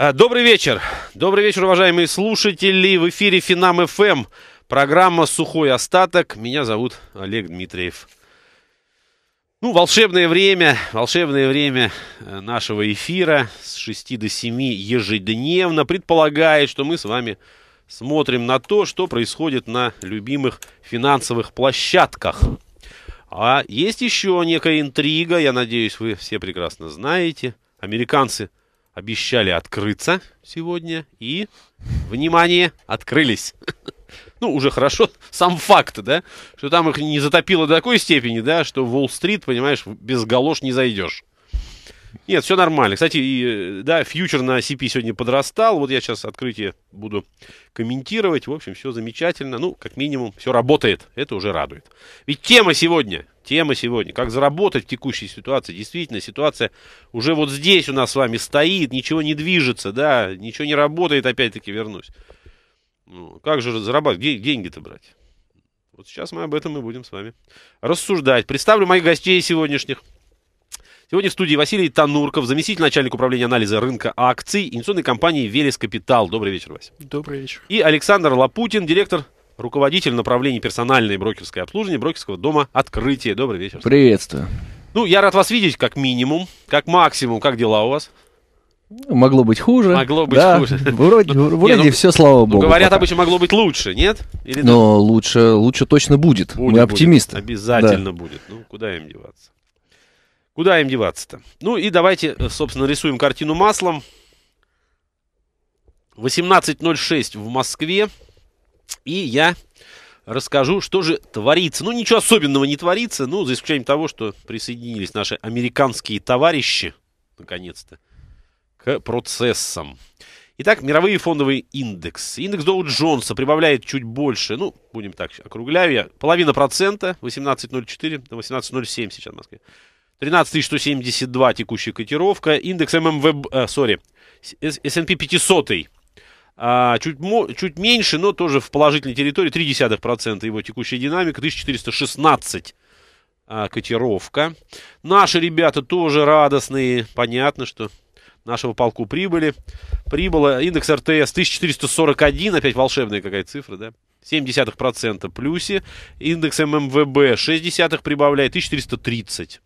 А, добрый вечер. Добрый вечер, уважаемые слушатели. В эфире Финам ФМ. Программа «Сухой остаток». Меня зовут Олег Дмитриев. Ну, волшебное время, волшебное время э, нашего эфира с 6 до 7 ежедневно предполагает, что мы с вами смотрим на то, что происходит на любимых финансовых площадках. А есть еще некая интрига, я надеюсь, вы все прекрасно знаете. Американцы – обещали открыться сегодня и, внимание, открылись. Ну, уже хорошо, сам факт, да, что там их не затопило до такой степени, да, что в Уолл-стрит, понимаешь, без галош не зайдешь. Нет, все нормально. Кстати, и, да, фьючер на CP сегодня подрастал. Вот я сейчас открытие буду комментировать. В общем, все замечательно. Ну, как минимум, все работает. Это уже радует. Ведь тема сегодня Тема сегодня. Как заработать в текущей ситуации. Действительно, ситуация уже вот здесь у нас с вами стоит, ничего не движется, да, ничего не работает, опять-таки вернусь. Ну, как же зарабатывать? Где деньги-то брать? Вот сейчас мы об этом и будем с вами рассуждать. Представлю моих гостей сегодняшних. Сегодня в студии Василий Танурков, заместитель начальника управления анализа рынка акций инвестиционной компании «Велес Капитал». Добрый вечер, Вася. Добрый вечер. И Александр Лапутин, директор руководитель направления персональное брокерское обслуживание брокерского дома «Открытие». Добрый вечер. Приветствую. Ну, я рад вас видеть как минимум, как максимум. Как дела у вас? Могло быть хуже. Могло быть да. хуже. Вроде, ну, вроде не, ну, все, слава ну, богу. Ну, говорят, пока. обычно могло быть лучше, нет? Или Но да? лучше, лучше точно будет. будет Мы оптимисты. Будет. Обязательно да. будет. Ну, куда им деваться? Куда им деваться-то? Ну и давайте, э, собственно, рисуем картину маслом. 18.06 в Москве. И я расскажу, что же творится. Ну, ничего особенного не творится, ну, за исключением того, что присоединились наши американские товарищи, наконец-то, к процессам. Итак, мировые фондовые индекс. Индекс Доу Джонса прибавляет чуть больше, ну, будем так, округляю я, половина процента, 18.04, 18.07 сейчас в Москве. 13172 текущая котировка. Индекс ММВ, э, сори, э, S&P 500 а чуть, чуть меньше, но тоже в положительной территории, 0,3% его текущая динамика, 1416 а, котировка. Наши ребята тоже радостные, понятно, что нашего полку прибыли. Прибыло индекс РТС 1441, опять волшебная какая цифра, да? 0,7% плюсе. Индекс ММВБ 0,6 прибавляет, 1430.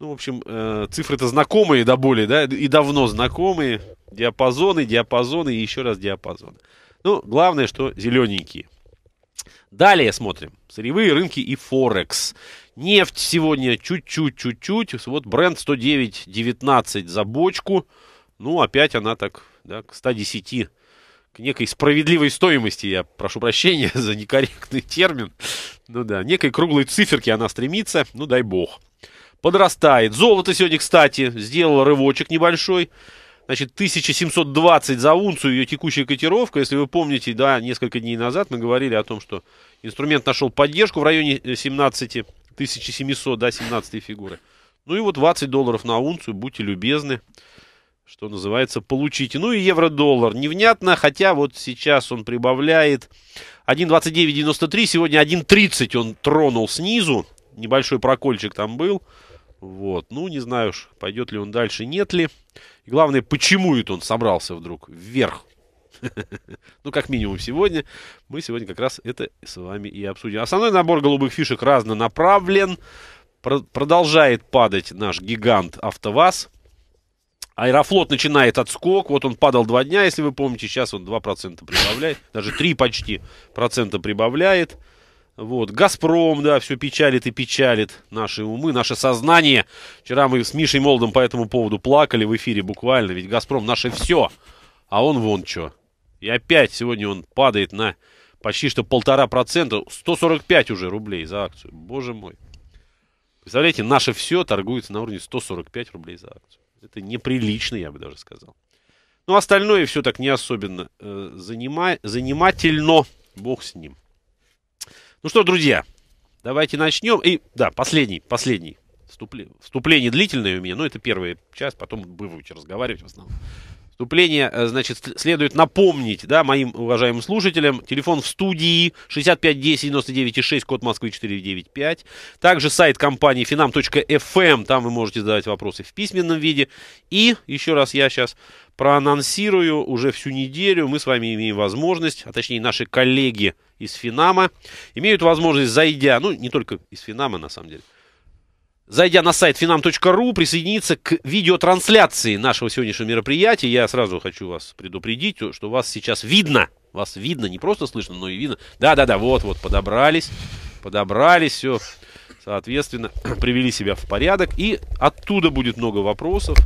Ну, в общем, э, цифры-то знакомые до да, боли, да, и давно знакомые. Диапазоны, диапазоны и еще раз диапазоны. Ну, главное, что зелененькие. Далее смотрим. Сырьевые рынки и Форекс. Нефть сегодня чуть-чуть, чуть-чуть. Вот бренд 109.19 за бочку. Ну, опять она так, да, к 110 к некой справедливой стоимости, я прошу прощения за некорректный термин, ну да, некой круглой циферке она стремится, ну дай бог. Подрастает. Золото сегодня, кстати, сделало рывочек небольшой. Значит, 1720 за унцию ее текущая котировка. Если вы помните, да, несколько дней назад мы говорили о том, что инструмент нашел поддержку в районе 17 э, 1700, да, 17 фигуры. Ну и вот 20 долларов на унцию, будьте любезны, что называется, получите. Ну и евро-доллар невнятно, хотя вот сейчас он прибавляет 1.2993, сегодня 1.30 он тронул снизу, небольшой прокольчик там был. Вот. Ну, не знаю уж, пойдет ли он дальше, нет ли. И главное, почему это он собрался вдруг вверх. Ну, как минимум сегодня. Мы сегодня как раз это с вами и обсудим. Основной набор голубых фишек разнонаправлен. Продолжает падать наш гигант АвтоВАЗ. Аэрофлот начинает отскок. Вот он падал два дня, если вы помните. Сейчас он 2% прибавляет. Даже 3 почти процента прибавляет. Вот. «Газпром», да, все печалит и печалит наши умы, наше сознание. Вчера мы с Мишей Молдом по этому поводу плакали в эфире буквально, ведь «Газпром» наше все, а он вон что. И опять сегодня он падает на почти что полтора процента, 145 уже рублей за акцию. Боже мой. Представляете, наше все торгуется на уровне 145 рублей за акцию. Это неприлично, я бы даже сказал. Ну, остальное все так не особенно э, занима- занимательно. Бог с ним. Ну что, друзья, давайте начнем. И, да, последний, последний. Вступление, вступление длительное у меня, но это первая часть, потом будете разговаривать в основном. Вступление, э, значит, следует напомнить, да, моим уважаемым слушателям, телефон в студии 6510-99-6, код Москвы 495. Также сайт компании finam.fm, эм, там вы можете задавать вопросы в письменном виде. И, еще раз я сейчас проанонсирую, уже всю неделю мы с вами имеем возможность, а точнее наши коллеги из Финама, имеют возможность, зайдя, ну, не только из Финама, на самом деле, Зайдя на сайт finam.ru, присоединиться к видеотрансляции нашего сегодняшнего мероприятия. Я сразу хочу вас предупредить, что вас сейчас видно. Вас видно, не просто слышно, но и видно. Да-да-да, вот-вот, подобрались, подобрались, все, соответственно, привели себя в порядок. И оттуда будет много вопросов,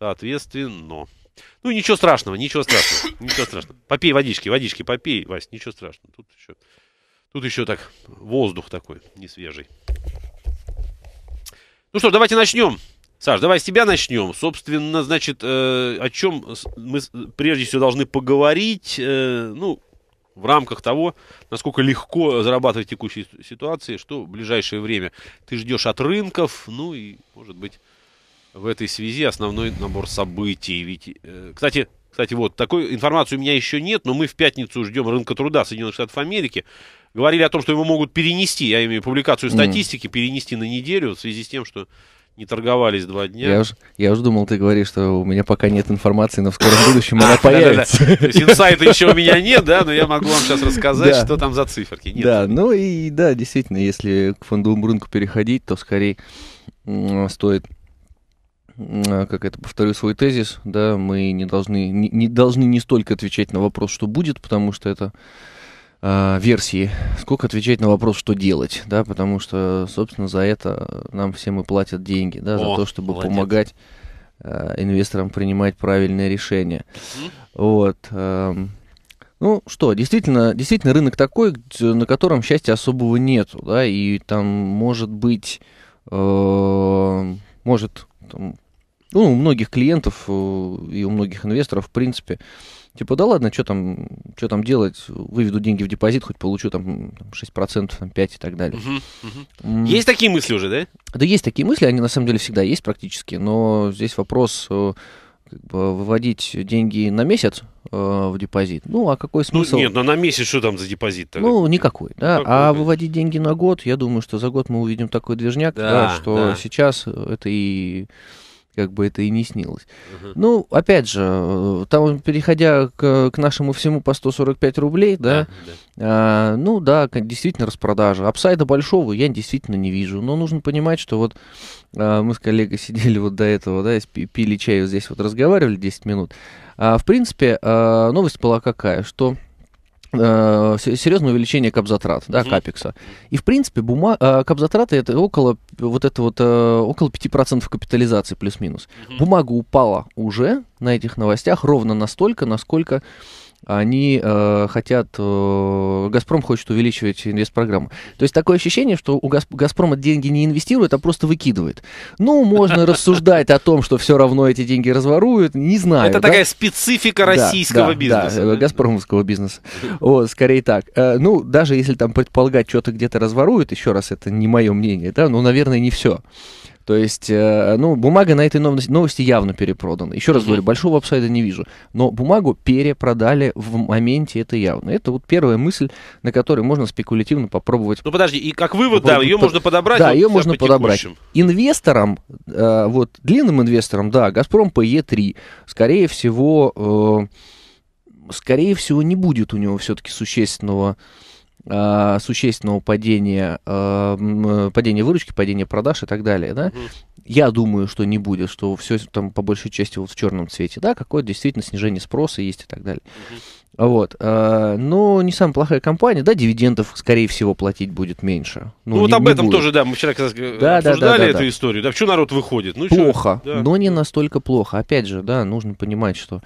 соответственно. но ну, ничего страшного, ничего страшного, ничего страшного. Попей водички, водички попей, Вась, ничего страшного. Тут еще, тут еще так воздух такой не Ну что ж, давайте начнем. Саш, давай с тебя начнем. Собственно, значит, э, о чем мы прежде всего должны поговорить, э, ну, в рамках того, насколько легко зарабатывать в текущей ситуации, что в ближайшее время ты ждешь от рынков, ну и, может быть, в этой связи основной набор событий. Ведь, э, кстати, кстати, вот, такой информации у меня еще нет, но мы в пятницу ждем рынка труда Соединенных Штатов Америки. Говорили о том, что его могут перенести, я имею публикацию статистики, перенести на неделю в связи с тем, что не торговались два дня. Я уже я уж думал, ты говоришь, что у меня пока нет информации, но в скором будущем она появится. То есть инсайта еще у меня нет, да, но я могу вам сейчас рассказать, что там за циферки. Да, ну и да, действительно, если к фондовому рынку переходить, то скорее стоит а, как это, повторю свой тезис, да, мы не должны не, не должны не столько отвечать на вопрос, что будет, потому что это э, версии, сколько отвечать на вопрос, что делать, да, потому что, собственно, за это нам всем и платят деньги, да, О, за то, чтобы молодец. помогать э, инвесторам принимать правильные решения. Вот. Э, ну что, действительно, действительно рынок такой, на котором счастья особого нету, да, и там может быть, э, может там, ну, у многих клиентов э, и у многих инвесторов, в принципе, типа, да ладно, что там, что там делать, выведу деньги в депозит, хоть получу там 6%, там 5% и так далее. Угу, угу. есть такие мысли уже, да? Да есть такие мысли, они на самом деле всегда есть практически, но здесь вопрос э, как бы, выводить деньги на месяц э, в депозит. Ну, а какой ну, смысл? Ну, нет, ну на месяц что там за депозит? Ну, никакой, да. Никакой, а да. выводить деньги на год, я думаю, что за год мы увидим такой движняк, да, да, что да. сейчас это и как бы это и не снилось. Угу. Ну, опять же, э, там, переходя к, к нашему всему по 145 рублей, да, да, да. А, ну да, действительно распродажа. Апсайда большого я действительно не вижу, но нужно понимать, что вот а, мы с коллегой сидели вот до этого, да, пили чай, вот здесь вот разговаривали 10 минут. А, в принципе, а, новость была какая, что Э, серьезное увеличение капзатрат, да, угу. капекса. И, в принципе, бума... Э, капзатраты это около, вот это вот, э, около 5% капитализации плюс-минус. Угу. Бумага упала уже на этих новостях ровно настолько, насколько они э, хотят, э, Газпром хочет увеличивать инвестпрограмму. То есть такое ощущение, что у Газ, Газпрома деньги не инвестируют, а просто выкидывают. Ну, можно рассуждать о том, что все равно эти деньги разворуют, не знаю. Это такая специфика российского бизнеса. Да, э, газпромовского бизнеса. Вот, скорее так. Э, ну, даже если там предполагать, что-то где-то разворуют, еще раз, это не мое мнение, да, ну, наверное, не все. То есть, э, ну, бумага на этой новости явно перепродана. Еще раз говорю, большого апсайда не вижу. Но бумагу перепродали в моменте, это явно. Это вот первая мысль, на которой можно спекулятивно попробовать. Ну, подожди, и как вывод, попробовать... да, ее можно подобрать. Да, вот ее можно по подобрать. Текущим. Инвесторам, э, вот длинным инвесторам, да, Газпром ПЕ-3, скорее всего, э, скорее всего, не будет у него все-таки существенного а, существенного падения, а, э, падения выручки, падения продаж и так далее, да, я думаю, что не будет, что все там по большей части вот в черном цвете, да, какое действительно снижение спроса есть и так далее. Вот, а, но не самая плохая компания, да, дивидендов, скорее всего, платить будет меньше. Ну, ну вот не, об этом тоже, да, мы вчера как раз да, обсуждали да, да, эту да. историю, да, почему народ выходит? Ну, плохо, да. но не настолько плохо, опять же, да, нужно понимать, что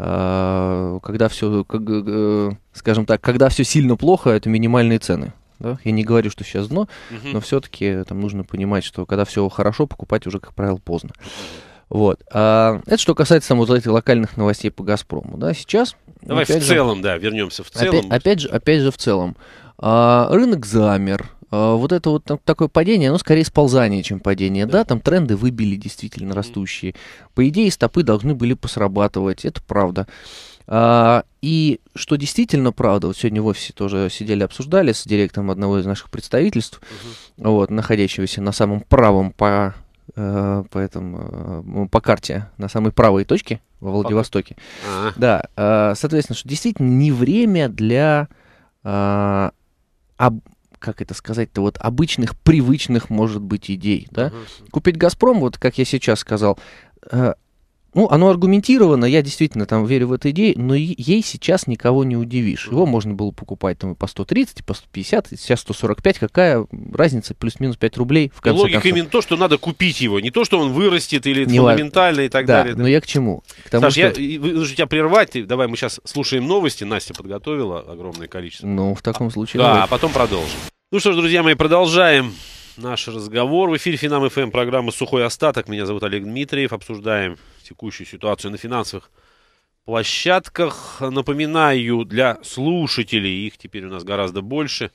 Э, когда все, э, как, э, скажем так, когда все сильно плохо, это минимальные цены. Да? Я не говорю, что сейчас дно, угу. но все-таки там нужно понимать, что когда все хорошо, покупать уже, как правило, поздно. Вот. А, это что касается там, вот этих локальных новостей по Газпрому. Да, сейчас. Давай в целом, же, да, вернемся в целом. Опять, опять же, опять же в целом. А, рынок замер. А, вот это вот такое падение, оно скорее сползание, чем падение. Да. да, там тренды выбили действительно растущие. По идее, стопы должны были посрабатывать, это правда. А, и что действительно правда, вот сегодня в офисе тоже сидели, обсуждали с директором одного из наших представительств, угу. вот, находящегося на самом правом по, э, по, этому, э, по карте, на самой правой точке во Владивостоке. А-а-а. Да, э, соответственно, что действительно не время для а, об как это сказать-то, вот обычных, привычных, может быть, идей. Да? Купить «Газпром», вот как я сейчас сказал, э, ну, оно аргументировано, я действительно там верю в эту идею, но ей сейчас никого не удивишь. Его можно было покупать там и по 130, и по 150, и сейчас 145. Какая разница? Плюс-минус 5 рублей в конце Логика концов. именно то, что надо купить его, не то, что он вырастет или не фундаментально и так да, далее. Да, но я к чему? К тому, Саш, что... я вынужден тебя прервать. Ты, давай мы сейчас слушаем новости. Настя подготовила огромное количество. Ну, в таком случае... Да, давай. а потом продолжим. Ну что ж, друзья мои, продолжаем наш разговор. В эфире Финам ФМ, программа «Сухой остаток». Меня зовут Олег Дмитриев. Обсуждаем текущую ситуацию на финансовых площадках. Напоминаю, для слушателей, их теперь у нас гораздо больше,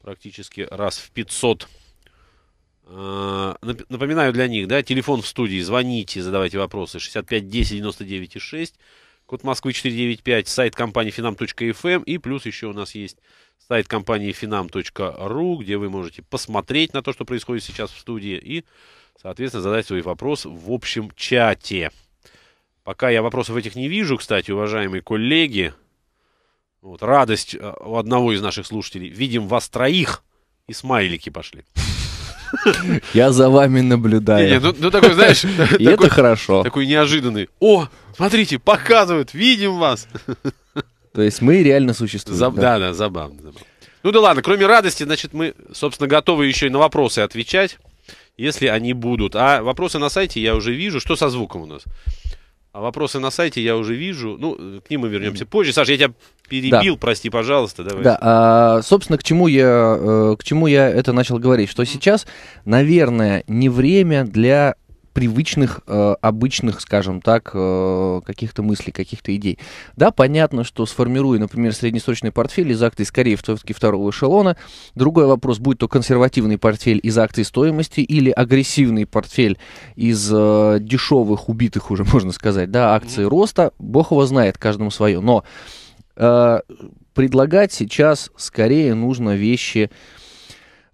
практически раз в 500. А, напоминаю для них, да, телефон в студии, звоните, задавайте вопросы, 65 10 99 6, код Москвы 495, сайт компании finam.fm эм и плюс еще у нас есть сайт компании finam.ru, где вы можете посмотреть на то, что происходит сейчас в студии и Соответственно, задать свой вопрос в общем чате. Пока я вопросов этих не вижу, кстати, уважаемые коллеги. Вот, радость э, у одного из наших слушателей. Видим вас троих. И смайлики пошли. Я за вами наблюдаю. Не, не, ну, ну такой, знаешь, и такой, это хорошо. Такой неожиданный. О, смотрите, показывают, видим вас. То есть мы реально существуем. Заб, да, да, забавно, забавно. Ну да ладно, кроме радости, значит, мы, собственно, готовы еще и на вопросы отвечать если они будут. А вопросы на сайте я уже вижу. Что со звуком у нас? А вопросы на сайте я уже вижу. Ну, к ним мы вернемся позже. Саша, я тебя перебил, да. прости, пожалуйста. Давай. Да, а, собственно, к чему, я, э, к чему я это начал говорить? Что сейчас, наверное, не время для привычных, э, обычных, скажем так, э, каких-то мыслей, каких-то идей. Да, понятно, что сформируя, например, среднесрочный портфель из акций скорее все-таки второго эшелона. Другой вопрос, будет то консервативный портфель из акций стоимости или агрессивный портфель из э, дешевых, убитых уже, можно сказать, да, акций роста. Бог его знает, каждому свое. Но предлагать сейчас скорее нужно вещи...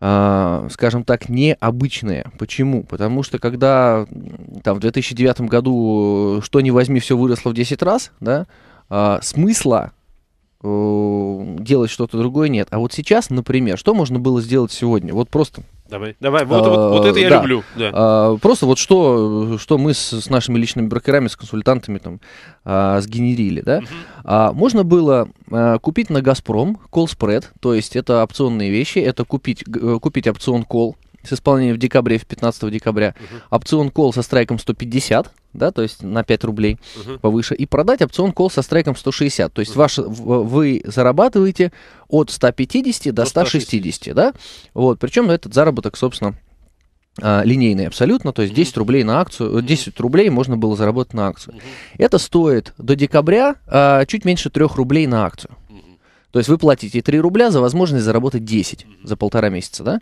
А, скажем так, необычные. Почему? Потому что когда там в 2009 году э, что ни возьми, все выросло в 10 раз, да, а, смысла Э, делать что-то другое, нет. А вот сейчас, например, что можно было сделать сегодня? Вот просто... Давай, давай, вот, а, вот, вот это я а, да. люблю. Да. А, просто вот что, что мы с, с нашими личными брокерами, с консультантами там а, сгенерили, да? А, можно было а, купить на Газпром колл спред, то есть это опционные вещи, это купить, купить опцион колл, с исполнением в декабре, в 15 декабря, угу. опцион кол со страйком 150, да, то есть на 5 рублей угу. повыше, и продать опцион кол со страйком 160. То есть угу. ваш, вы зарабатываете от 150 до 160, 160 да? Вот, причем этот заработок, собственно, а, линейный абсолютно, то есть 10 mm-hmm. рублей на акцию, 10 mm-hmm. рублей можно было заработать на акцию. Mm-hmm. Это стоит до декабря а, чуть меньше 3 рублей на акцию. То есть вы платите 3 рубля за возможность заработать 10 за полтора месяца, да?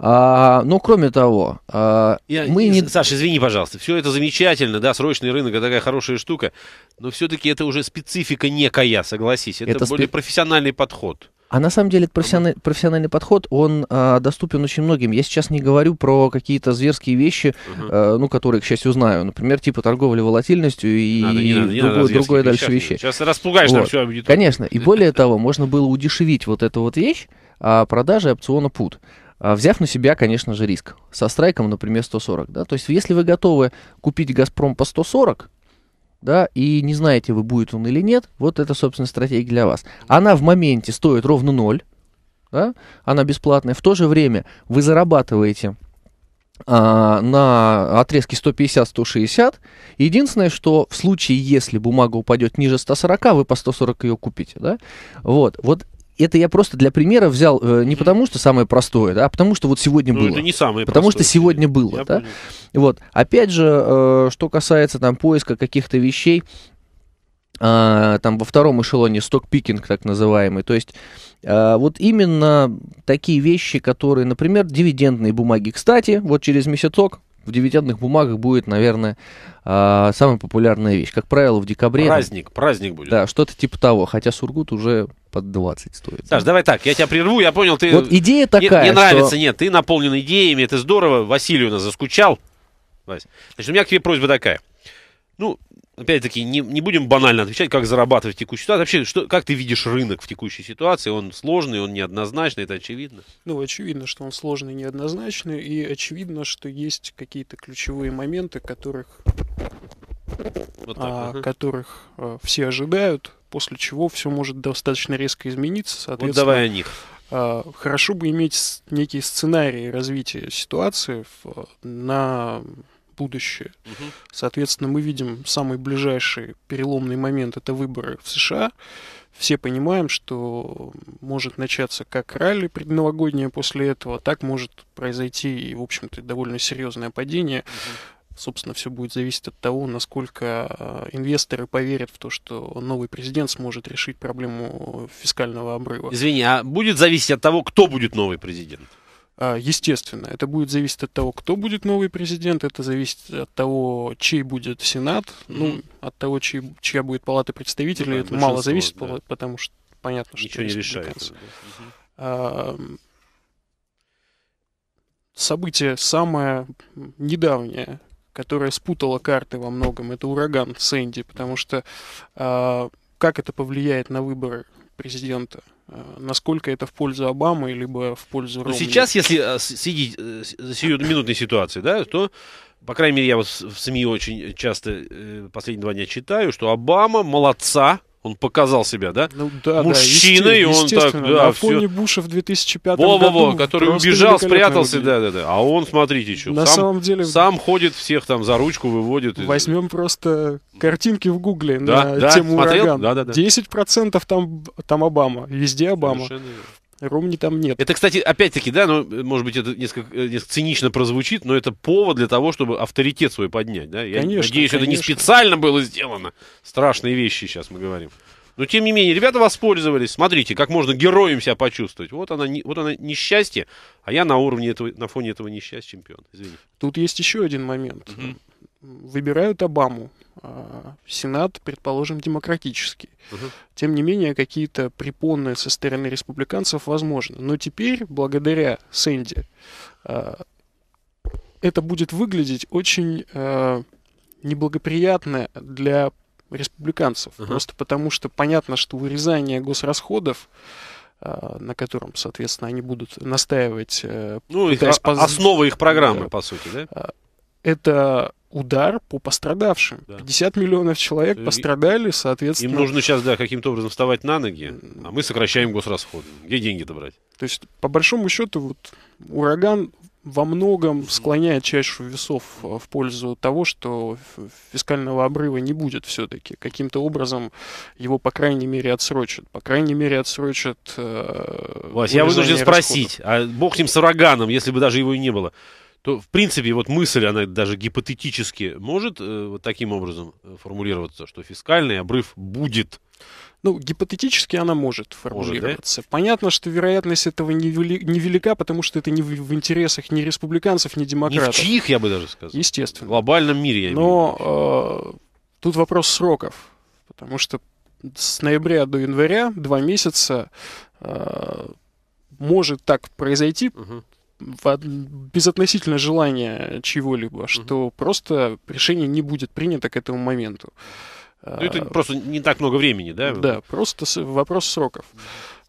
А, ну, кроме того, а, Я, мы не... Саша, извини, пожалуйста, все это замечательно, да, срочный рынок, такая хорошая штука, но все-таки это уже специфика некая, согласись, это, это более спе... профессиональный подход. А на самом деле профессиональный, профессиональный подход, он а, доступен очень многим. Я сейчас не говорю про какие-то зверские вещи, uh-huh. а, ну, которые, к счастью, знаю. Например, типа торговли волатильностью и, надо, и надо, другое, другое дальше вещи. Сейчас распугаешь вот. всю аудиторию. Конечно. И более того, можно было удешевить вот эту вот вещь а, продажи опциона PUT. А, взяв на себя, конечно же, риск. Со страйком, например, 140. Да? То есть, если вы готовы купить «Газпром» по 140, да, и не знаете вы, будет он или нет, вот это, собственно, стратегия для вас. Она в моменте стоит ровно 0, да, она бесплатная. В то же время вы зарабатываете а, на отрезке 150-160. Единственное, что в случае, если бумага упадет ниже 140, вы по 140 ее купите, да, вот, вот это я просто для примера взял э, не потому, что самое простое, да, а потому что вот сегодня ну, было. Это не самое Потому что сегодня было, да. Понял. Вот. Опять же, э, что касается там поиска каких-то вещей, э, там во втором эшелоне сток пикинг, так называемый, то есть а, вот именно такие вещи, которые, например, дивидендные бумаги. Кстати, вот через месяцок в дивидендных бумагах будет, наверное, а, самая популярная вещь. Как правило, в декабре... Праздник, праздник будет. Да, что-то типа того. Хотя Сургут уже под 20 стоит. Саш, давай так, я тебя прерву, я понял, ты... Вот идея такая, Мне, мне нравится, что... нет, ты наполнен идеями, это здорово, Василий у нас заскучал. Вась. Значит, у меня к тебе просьба такая. Ну, опять-таки, не, не будем банально отвечать, как зарабатывать в текущей ситуации. Вообще, что, как ты видишь рынок в текущей ситуации? Он сложный, он неоднозначный, это очевидно? Ну, очевидно, что он сложный, неоднозначный, и очевидно, что есть какие-то ключевые моменты, которых, вот так, а, ага. которых а, все ожидают, после чего все может достаточно резко измениться. Соответственно, вот давай о них. А, хорошо бы иметь некие сценарии развития ситуации на будущее. Угу. Соответственно, мы видим самый ближайший переломный момент это выборы в США. Все понимаем, что может начаться как ралли предновогоднее после этого, так может произойти и, в общем-то, довольно серьезное падение. Угу собственно, все будет зависеть от того, насколько э, инвесторы поверят в то, что новый президент сможет решить проблему э, фискального обрыва. Извини, а будет зависеть от того, кто будет новый президент? А, естественно, это будет зависеть от того, кто будет новый президент, это зависит от того, чей будет Сенат, ну, от того, чей, чья будет Палата представителей, ну, да, это мало зависит, да. потому что понятно, Ничего что... Ничего не решается. Да. Событие самое недавнее, которая спутала карты во многом, это ураган Сэнди, потому что э, как это повлияет на выборы президента? А, насколько это в пользу Обамы, либо в пользу ну, Ромни. Сейчас, если а, сидеть э, за сиюминутной ситуации, да, то, по крайней мере, я вот в СМИ очень часто э, последние два дня читаю, что Обама молодца, он показал себя, да? Ну, да Мужчиной, да, он так, да, на фоне Буша в 2005 во, году. Во-во, который убежал, спрятался, да, да, да. А он, смотрите, что, на сам, самом деле... сам ходит всех там за ручку, выводит. Возьмем и... просто картинки в Гугле да, на да, тему смотрел? ураган. Да, да, да. 10% там, там Обама, везде Обама. Совершенно Румни там нет. Это, кстати, опять-таки, да, ну, может быть, это несколько, э, несколько цинично прозвучит, но это повод для того, чтобы авторитет свой поднять, да? Я конечно, надеюсь, конечно. это не специально было сделано. Страшные вещи сейчас мы говорим. Но, тем не менее, ребята воспользовались. Смотрите, как можно героем себя почувствовать. Вот она, вот она несчастье, а я на уровне этого, на фоне этого несчастья чемпион. Извини. Тут есть еще один момент. Угу выбирают Обаму. А, Сенат, предположим, демократический. Угу. Тем не менее, какие-то препоны со стороны республиканцев возможны. Но теперь, благодаря Сэнди, а, это будет выглядеть очень а, неблагоприятно для республиканцев. Угу. Просто потому, что понятно, что вырезание госрасходов на котором, соответственно, они будут настаивать. Э, ну, их, поз... основа их программы, по сути, да? Это удар по пострадавшим. Да. 50 миллионов человек пострадали, соответственно. Им нужно сейчас, да, каким-то образом вставать на ноги, а мы сокращаем госрасходы. Где деньги добрать То есть, по большому счету, вот ураган во многом склоняет чашу весов э, в пользу того, что фискального обрыва не будет все-таки. Каким-то образом его, по крайней мере, отсрочат. По крайней мере, отсрочат... Э, Вась, я вынужден расходов. спросить, а бог ним с ураганом, если бы даже его и не было то, в принципе, вот мысль, она даже гипотетически может э, вот таким образом э, формулироваться, что фискальный обрыв будет. Ну, гипотетически она может формулироваться. Может, да? Понятно, что вероятность этого невелика, потому что это не в интересах ни республиканцев, ни демократов. Ни в чьих, я бы даже сказал. Естественно. В глобальном мире, я Но э, тут вопрос сроков, потому что с ноября до января два месяца э, может так произойти, угу безотносительно желания чего-либо, что угу. просто решение не будет принято к этому моменту. Ну, а, это просто не так много времени, да? Да, просто вопрос сроков.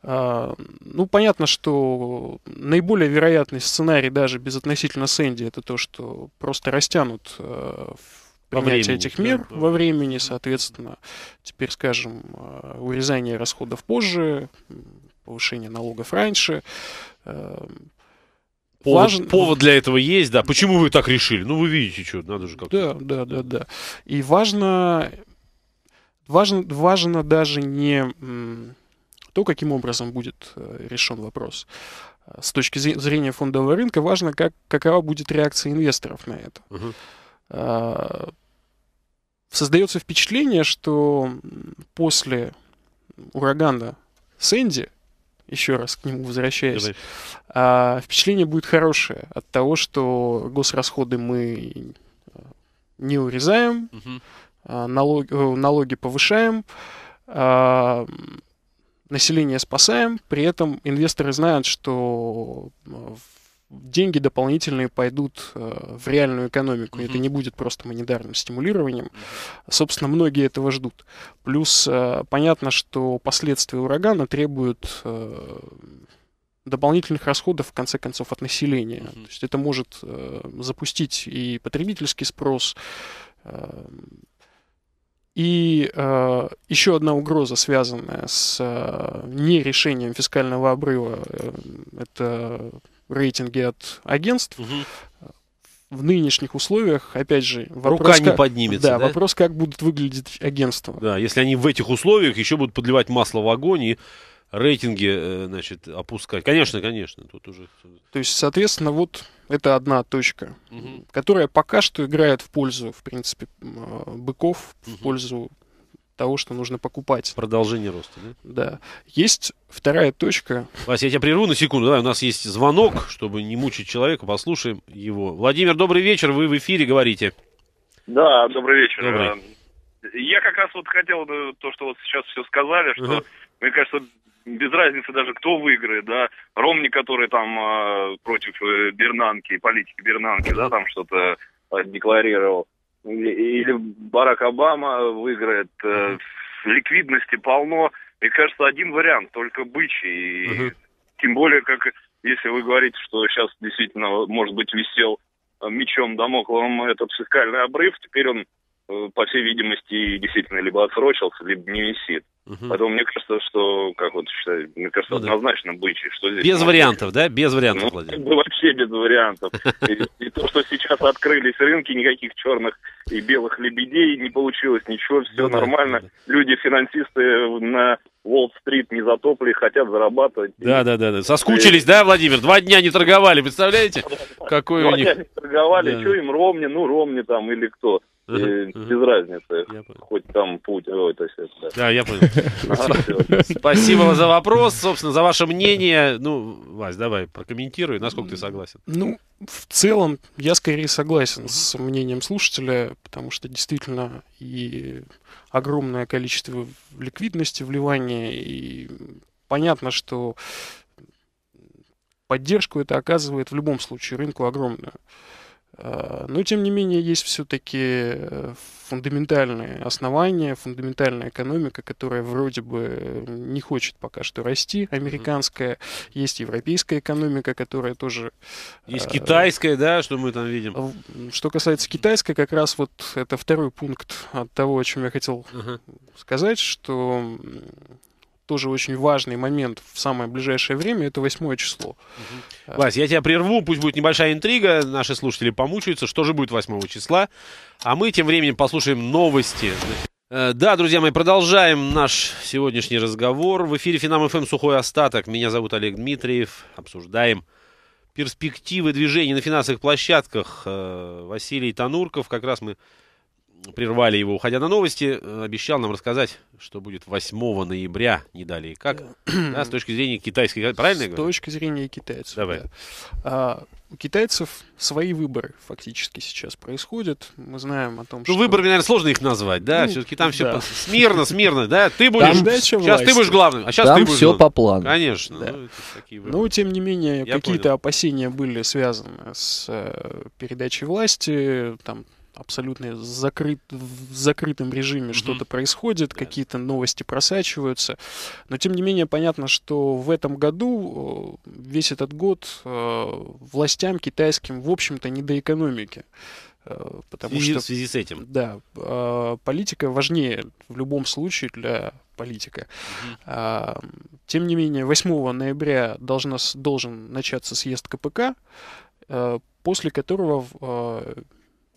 А, ну, понятно, что наиболее вероятный сценарий даже безотносительно Сэнди это то, что просто растянут э, принятие этих мер да. во времени, соответственно, теперь, скажем, э, урезание расходов позже, повышение налогов раньше, э, Повод, важно... повод для этого есть, да. Почему вы так решили? Ну, вы видите, что надо же как-то. Да, да, да, да. И важно, важно, важно даже не то, каким образом будет э, решен вопрос. Э, с точки зрения фондового рынка важно, как, какова будет реакция инвесторов на это. Угу. Э, создается впечатление, что после урагана Сэнди еще раз к нему возвращаясь, а, впечатление будет хорошее от того, что госрасходы мы э, не урезаем, угу. а, налог, э, налоги повышаем, а, население спасаем, при этом инвесторы знают, что э, в деньги дополнительные пойдут э, в реальную экономику. Mm-hmm. Это не будет просто монетарным стимулированием. Собственно, многие этого ждут. Плюс э, понятно, что последствия урагана требуют э, дополнительных расходов, в конце концов, от населения. Mm-hmm. То есть это может э, запустить и потребительский спрос. Э, и э, еще одна угроза, связанная с э, нерешением фискального обрыва, э, это рейтинги от агентств. Угу. В нынешних условиях, опять же, вопрос, рука не как, поднимется. Да, да, вопрос, как будут выглядеть агентства. Да, если они в этих условиях еще будут подливать масло в огонь и рейтинги, э, значит, опускать. Конечно, конечно, тут уже. То есть, соответственно, вот это одна точка, угу. которая пока что играет в пользу, в принципе, а, быков, угу. в пользу того, что нужно покупать. Продолжение роста, да? Да. Есть вторая точка. Вася, я тебя прерву на секунду. Давай, у нас есть звонок, чтобы не мучить человека. Послушаем его. Владимир, добрый вечер. Вы в эфире говорите. Да, добрый вечер. Добрый. Я как раз вот хотел то, что вот сейчас все сказали, что, uh-huh. мне кажется, без разницы даже кто выиграет, да, Ромни, который там а, против э, Бернанки, политики Бернанки, да, там что-то а, декларировал, или Барак Обама выиграет. Э, ликвидности полно. Мне кажется, один вариант, только бычий. И Тем более, как если вы говорите, что сейчас действительно, может быть, висел мечом Дамокловым этот фискальный обрыв, теперь он Э, по всей видимости, действительно либо отсрочился, либо не висит. Угу. Поэтому мне кажется, что, как вот считаю, мне кажется, ну, да. однозначно бычий. Что здесь без вариантов, да? Без ну, вариантов, ну, Владимир. бы вообще без вариантов. И, то, что сейчас открылись рынки, никаких черных и белых лебедей не получилось, ничего, все ну нормально. Ну Люди, финансисты на Уолл-стрит не затопли, хотят зарабатывать. Да, да, да, да. Соскучились, да, Владимир? Два дня не торговали, представляете? Какой у них... Два дня не торговали, что им Ромни, ну Ромни там или кто. Без разницы, хоть там путь. Ой, то есть, да. да, я понял. Спасибо за вопрос, собственно, за ваше мнение. Ну, Вась, давай, прокомментируй, насколько ты согласен. Ну, в целом, я скорее согласен с мнением слушателя, потому что действительно и огромное количество ликвидности вливания, и понятно, что поддержку это оказывает в любом случае рынку огромную. Э, но, тем не менее, есть все-таки э, фундаментальные основания, фундаментальная экономика, которая вроде бы э, не хочет пока что расти, американская. Есть европейская экономика, которая тоже... Есть китайская, да, что мы там видим? Что касается китайской, как раз вот это второй пункт от того, о чем я хотел uh-huh. сказать, что тоже очень важный момент в самое ближайшее время, это 8 число. Угу. Вась, я тебя прерву, пусть будет небольшая интрига, наши слушатели помучаются, что же будет 8 числа. А мы тем временем послушаем новости. Э, да, друзья мои, продолжаем наш сегодняшний разговор. В эфире Финам ФМ «Сухой остаток». Меня зовут Олег Дмитриев. Обсуждаем перспективы движения на финансовых площадках. Э, Василий Танурков, как раз мы прервали его, уходя на новости, э, обещал нам рассказать, что будет 8 ноября, не далее как, э, да, с точки зрения китайской, правильно С точки зрения китайцев, Давай. Да. А, у китайцев свои выборы фактически сейчас происходят. Мы знаем о том, ну, что... Ну, выборы, наверное, сложно их назвать, да? Ну, Все-таки там да. все смирно, смирно, да? Ты будешь... Там сейчас власти. ты будешь главным, а сейчас там ты будешь... все главным. по плану. Конечно. Да. Ну, Но, ну, тем не менее, какие-то опасения были связаны с э, передачей власти, там, абсолютно закрыт, в закрытом режиме mm-hmm. что-то происходит, yeah. какие-то новости просачиваются. Но тем не менее понятно, что в этом году, э, весь этот год э, властям китайским, в общем-то, не до экономики. Э, потому в связи, что, в связи с этим. Да, политика важнее в любом случае для политика. Mm-hmm. Тем не менее, 8 ноября должна, должен начаться съезд КПК, после которого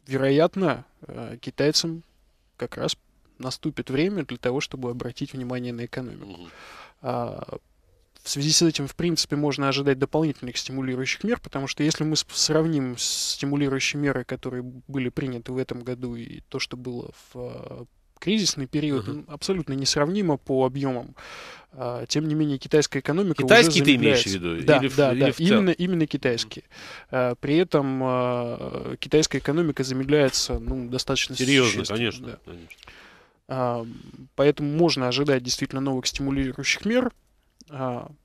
вероятно, э, китайцам как раз наступит время для того, чтобы обратить внимание на экономику. А, в связи с этим, в принципе, можно ожидать дополнительных стимулирующих мер, потому что если мы сравним стимулирующие меры, которые были приняты в этом году, и то, что было в э, кризисный период, uh-huh. абсолютно несравнимо по объемам а, тем не менее, китайская экономика Китайские ты имеешь в виду? Да, или, да, или да. В именно, именно китайские. А, при этом а, китайская экономика замедляется ну, достаточно серьезно. Серьезно, конечно. Да. конечно. Поэтому можно ожидать действительно новых стимулирующих мер.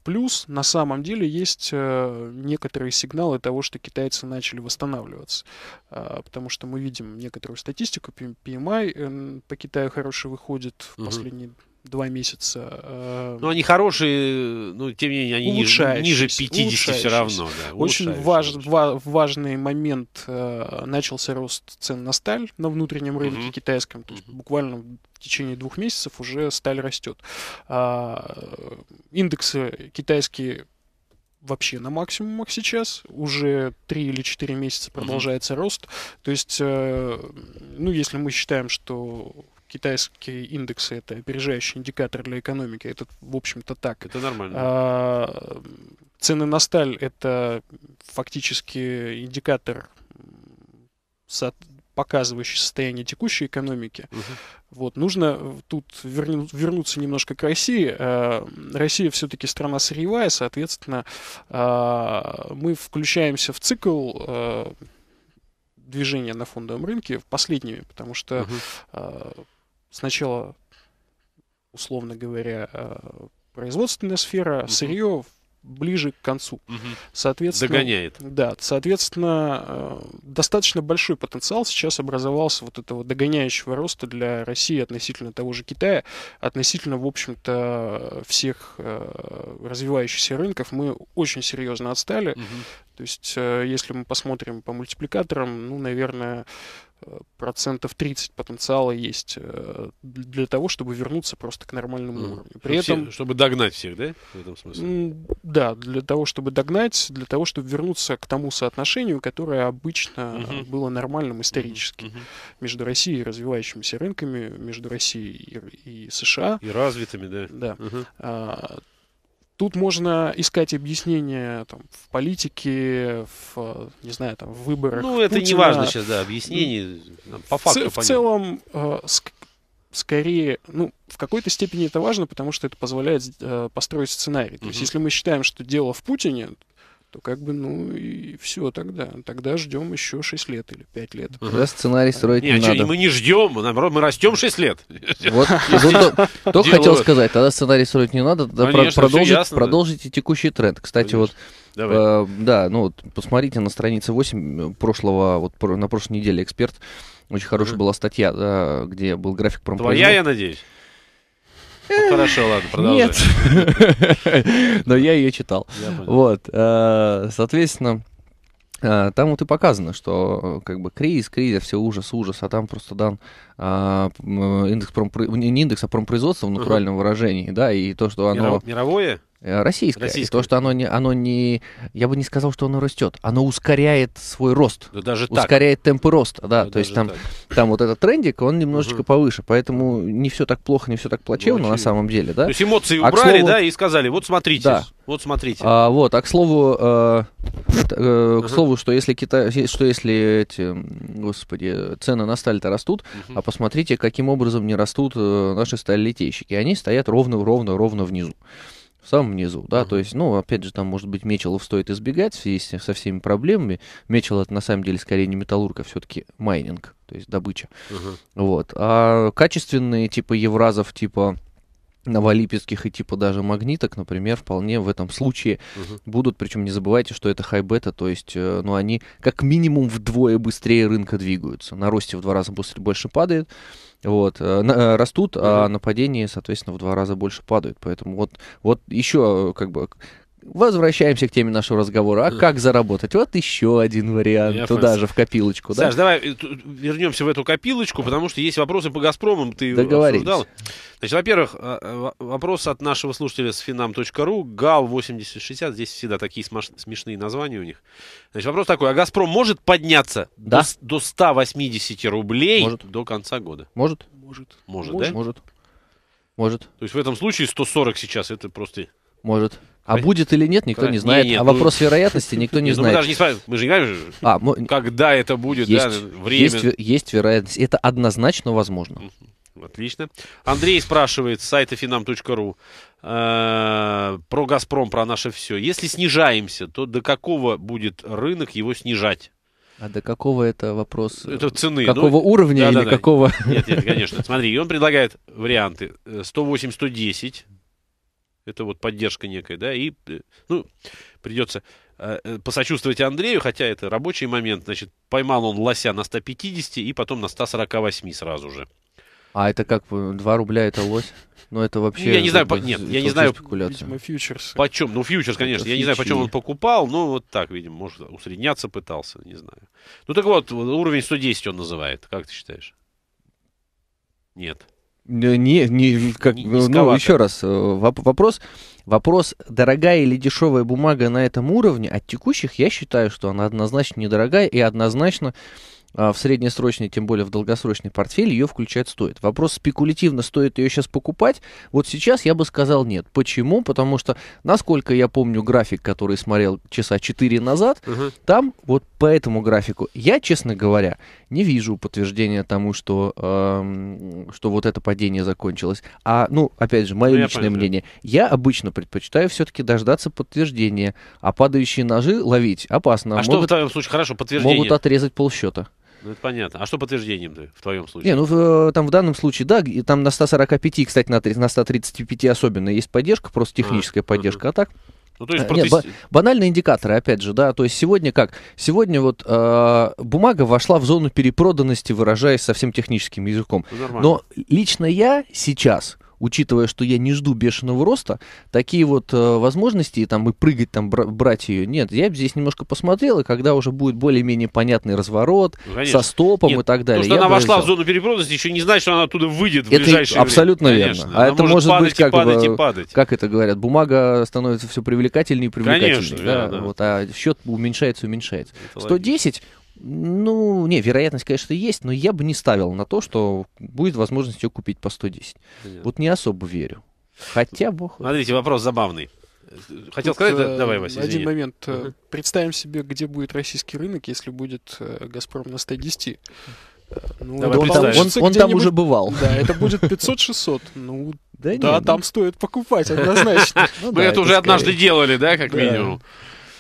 Плюс, на самом деле, есть некоторые сигналы того, что китайцы начали восстанавливаться. Потому что мы видим некоторую статистику. PMI эм э, по Китаю хороший выходит в угу. последние два месяца. Э, но они хорошие, но ну, тем не менее они ниже, ниже 50 все равно. Да, Очень важ, важный момент. Э, начался рост цен на сталь на внутреннем рынке угу. китайском. То есть буквально в течение двух месяцев уже сталь растет. А, индексы китайские вообще на максимумах сейчас. Уже три или четыре месяца продолжается mm рост. То есть, э, ну, если мы считаем, что китайские индексы это опережающий индикатор для экономики. Это, в общем-то, так. Это нормально. А, цены на сталь это фактически индикатор показывающий состояние текущей экономики. Угу. Вот, нужно тут верну, вернуться немножко к России. А, Россия все-таки страна сырьевая, соответственно, а, мы включаемся в цикл а, движения на фондовом рынке последними, потому что угу сначала, условно говоря, э, производственная сфера, угу. сырье ближе к концу. Угу. Соответственно, Догоняет. Да, соответственно, э, достаточно большой потенциал сейчас образовался вот этого догоняющего роста для России относительно того же Китая, относительно, в общем-то, всех э, развивающихся рынков. Мы очень серьезно отстали. Угу. То есть, если мы посмотрим по мультипликаторам, ну, наверное, процентов 30 потенциала есть э, для того, чтобы вернуться просто к нормальному mm. уровню. При чтобы, этом, все, чтобы догнать всех, да, в этом смысле? Да, для того, чтобы догнать, для того, чтобы вернуться к тому соотношению, которое обычно mm-hmm. было нормальным исторически mm-hmm. между Россией и развивающимися рынками, между Россией и, и США. И развитыми, да. Да. Mm-hmm. А, Тут можно искать объяснения там, в политике, в, не знаю, там, в выборах. Ну, это не важно сейчас, да, объяснений. По факту. В, понятно. в целом, э, ск скорее, ну, в какой-то степени это важно, потому что это позволяет э, построить сценарий. То угу. есть, если мы считаем, что дело в Путине, то как бы, ну, и все тогда. Тогда ждем еще 6 лет или 5 лет. Тогда сценарий а, строить не, не надо. Мы не ждем, наоборот, мы растем 6 лет. Вот, только хотел сказать, тогда сценарий строить не надо, продолжите текущий тренд. Кстати, вот э, да, ну вот посмотрите на странице 8 э, прошлого, вот на прошлой неделе эксперт. Очень хорошая была статья, где был график промпроизводства. Твоя, я надеюсь. Ну, хорошо, ладно, продолжай. Нет. Но я ее читал. вот. Э, соответственно, э, там вот и показано, что э, как бы кризис, кризис, все ужас, ужас, а там просто дан а, индекс промпро... не индекс, а промпроизводства в натуральном uh-huh. выражении, да, и то, что оно... Мировое? Э, российское. Российское. То, что оно не, оно не, я бы не сказал, что оно растет, оно ускоряет свой рост, да даже ускоряет так. темпы роста, да, да то есть там, так. там вот этот трендик, он немножечко угу. повыше, поэтому не все так плохо, не все так плачевно ну, на самом деле, да. То есть эмоции а убрали, слову... да, и сказали, вот смотрите, да. вот смотрите. А, вот, а к слову, э, э к слову, что если Китай, что если эти, господи, цены на сталь-то растут, угу. а посмотрите, каким образом не растут э, наши сталелитейщики, они стоят ровно, ровно, ровно внизу в самом низу, да, mm-hmm. то есть, ну, опять же, там, может быть, Мечелов стоит избегать в связи со всеми проблемами. Мечел это на самом деле скорее не металлург, а все-таки майнинг, то есть добыча. Mm-hmm. Вот. А качественные типа Евразов, типа новолипецких и типа даже магниток, например, вполне в этом случае угу. будут. Причем не забывайте, что это хайбета, то есть, э, ну, они как минимум вдвое быстрее рынка двигаются. На росте в два раза быстрее, больше падает, вот, э, э, растут, а нападения, соответственно, в два раза больше падают. Поэтому вот, вот еще э, как бы возвращаемся к теме нашего разговора. А как заработать? Вот еще один вариант Я туда понял. же, в копилочку. Да? Саш, давай э, вернемся в эту копилочку, потому что есть вопросы по «Газпромам». Ты обсуждал. Значит, во-первых, а, а, вопрос от нашего слушателя с finam.ru. ГАЛ-8060. Здесь всегда такие смешные названия у них. Значит, вопрос такой. А «Газпром» может подняться да? до, до 180 рублей может. до конца года? Может. Может. Может, может да? Может. Может. То есть в этом случае 140 сейчас это просто... Может. А будет или нет, никто не знает. Не, нет, а ну, вопрос вероятности никто не ну, знает. мы даже не спрашиваем, мы же не а, мы... когда это будет, есть, да, время. Есть, вероятность. Это однозначно возможно. Отлично. Андрей спрашивает с сайта finam.ru э, про «Газпром», про наше все. Если снижаемся, то до какого будет рынок его снижать? А до какого это вопрос? Э, это цены. Ну, какого ну, уровня да, или да, да. какого? Нет, нет, конечно. Смотри, он предлагает варианты 108-110, э, это вот поддержка некая, да, и, э, ну, придется э, э, посочувствовать Андрею, хотя это рабочий момент, значит, поймал он лося на 150 и потом на 148 сразу же. А это как, 2 э, рубля это лось? Ну, это вообще... Ну, я не знаю, по... нет, я не знаю... Видимо, фьючерс. Почем? Ну, фьючерс, конечно. Это я фьючи. не знаю, почем он покупал, но вот так, видимо, может, усредняться пытался, не знаю. Ну, так вот, уровень 110 он называет. Как ты считаешь? Нет. Э, не, не, как, ну, ну еще раз, э, вопрос, вопрос, дорогая или дешевая бумага на этом уровне, от текущих я считаю, что она однозначно недорогая и однозначно а, в среднесрочный, тем более в долгосрочный портфель ее включать стоит. Вопрос спекулятивно, стоит ее сейчас покупать? Вот сейчас я бы сказал нет. Почему? Потому что, насколько я помню график, который смотрел часа 4 назад, угу. там вот по этому графику, я, честно говоря, не вижу подтверждения тому, что, э, что вот это падение закончилось. А, ну, опять же, мое ну, личное я мнение. Я обычно предпочитаю все-таки дождаться подтверждения, а падающие ножи ловить опасно. А могут, что в твоем случае хорошо подтверждение? Могут отрезать полсчета. Ну, это понятно. А что подтверждением ты в твоем случае? Не, ну, в, э, там в данном случае, да, и там на 145, кстати, на, 30, на 135 особенно есть поддержка, просто а, техническая а, поддержка, угу. а так ну, то есть э, Нет, ба- банальные индикаторы, опять же, да. То есть сегодня как? Сегодня вот э, бумага вошла в зону перепроданности, выражаясь совсем техническим языком. Ну, Но лично я сейчас учитывая, что я не жду бешеного роста, такие вот э, возможности, там, и прыгать, там, брать ее, нет, я здесь немножко посмотрел, и когда уже будет более-менее понятный разворот, Конечно. со стопом нет, и так далее. То, что она вошла взял. в зону перепроданности, еще не значит, что она оттуда выйдет в это ближайшее абсолютно время. Абсолютно верно. А она это может, может быть как падать, бы, падать. как это говорят, бумага становится все привлекательнее и привлекательнее. Конечно, да, да. Вот, а счет уменьшается, уменьшается. Это 110 ну, не, вероятность, конечно, есть, но я бы не ставил на то, что будет возможность ее купить по 110. Понятно. Вот не особо верю. Хотя бог. Смотрите, вопрос забавный. Хотел Тут, сказать, э, давай, Вася, Один момент. Угу. Представим себе, где будет российский рынок, если будет э, «Газпром» на 110. Э, ну, Давай он, там, он, он там уже бывал. Да, это будет 500-600. Ну, да, да нет, там ну... стоит покупать однозначно. Ну, Мы это уже однажды делали, да, как минимум.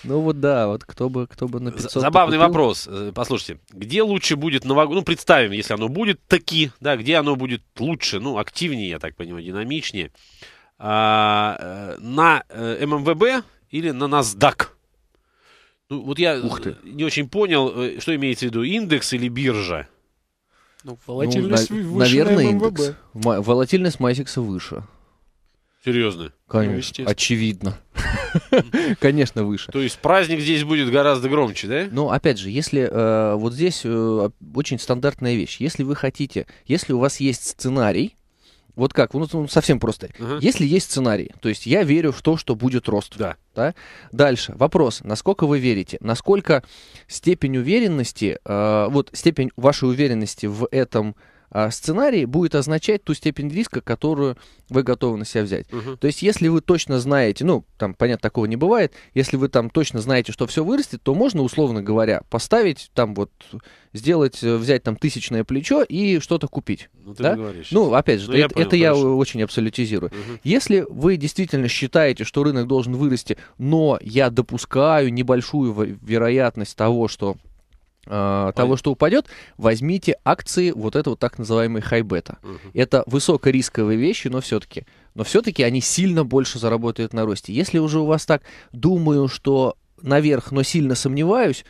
Ну вот да, вот кто бы, кто бы на 500 Забавный купил. вопрос. Э, послушайте, где лучше будет новогоднее... Ну, представим, если оно будет таки, да, где оно будет лучше, ну, активнее, я так понимаю, динамичнее. А, э, на э, ММВБ или на NASDAQ? Ну, вот я Ух ты. не очень понял, что имеется в виду, индекс или биржа? Ну, волатильность ну, на, наверное, на ММВБ. индекс. Волатильность Майсикса выше. Серьезно? Конечно. Ну, Очевидно. Конечно, выше. То есть праздник здесь будет гораздо громче, да? Ну, опять же, если э, вот здесь э, очень стандартная вещь. Если вы хотите, если у вас есть сценарий, вот как, ну, ну совсем просто. Угу. Если есть сценарий, то есть я верю в то, что будет рост. Да. да? Дальше вопрос, насколько вы верите, насколько степень уверенности, э, вот степень вашей уверенности в этом а, сценарий будет означать ту степень риска, которую вы готовы на себя взять. Угу. То есть, если вы точно знаете, ну, там, понятно, такого не бывает, если вы там точно знаете, что все вырастет, то можно, условно говоря, поставить там вот, сделать, э, взять там тысячное плечо и что-то купить. Ну, да? говоришь. Ну, опять же, ну, это, я, понял, я очень абсолютизирую. Угу. Если вы действительно считаете, что рынок должен вырасти, но я допускаю небольшую вероятность того, что а, того, что упадет, возьмите акции вот этого так называемой хайбета. Угу. Это высокорисковые вещи, но все-таки. Но все-таки они сильно больше заработают на росте. Если уже у вас так думаю, что наверх, но сильно сомневаюсь,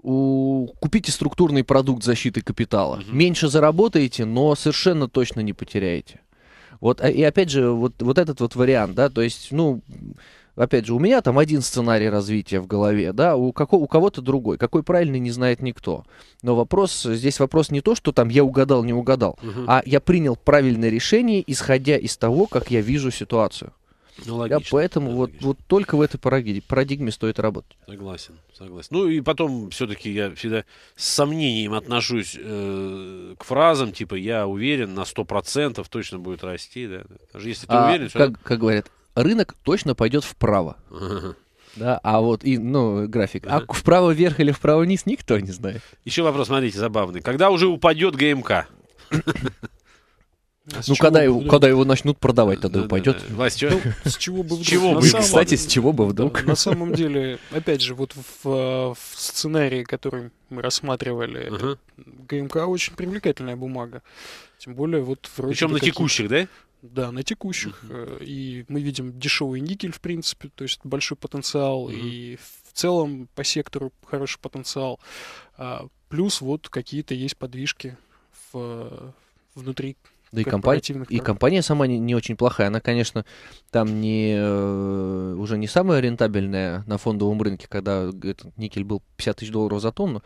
у... купите структурный продукт защиты капитала. Угу. Меньше заработаете, но совершенно точно не потеряете. Вот, а, и опять же, вот, вот этот вот вариант, да, то есть, ну, опять же, у меня там один сценарий развития в голове, да, у, како, у кого-то другой. Какой правильный, не знает никто. Но вопрос, здесь вопрос не то, что там я угадал, не угадал, угу. а я принял правильное решение, исходя из того, как я вижу ситуацию. Ну, логично, да, поэтому да, вот, вот только в этой парадигме, стоит работать. Согласен, согласен. Ну и потом все-таки я всегда с сомнением отношусь э, к фразам типа «я уверен, на 100% точно будет расти». Да? Даже если ты а, уверен... Как, все... как говорят, рынок точно пойдет вправо. Да, а вот и, ну, график. А вправо вверх или вправо вниз никто не знает. Еще вопрос, смотрите, забавный. Когда уже упадет ГМК? А ну, когда его, когда его начнут продавать, тогда да, упадет. Да, да. Власть, ну, с чего бы вдруг? С чего бы? Самом... Кстати, с чего бы вдруг? На самом деле, опять же, вот в, в сценарии, который мы рассматривали, uh-huh. ГМК очень привлекательная бумага. Тем более, вот вроде... Причем на какие... текущих, да? Да, на текущих. Uh-huh. И мы видим дешевый никель, в принципе, то есть большой потенциал. Uh-huh. И в целом по сектору хороший потенциал. А, плюс вот какие-то есть подвижки в, внутри да и, компания, и компания сама не, не очень плохая. Она, конечно, там не, э, уже не самая рентабельная на фондовом рынке, когда этот никель был 50 тысяч долларов за тонну.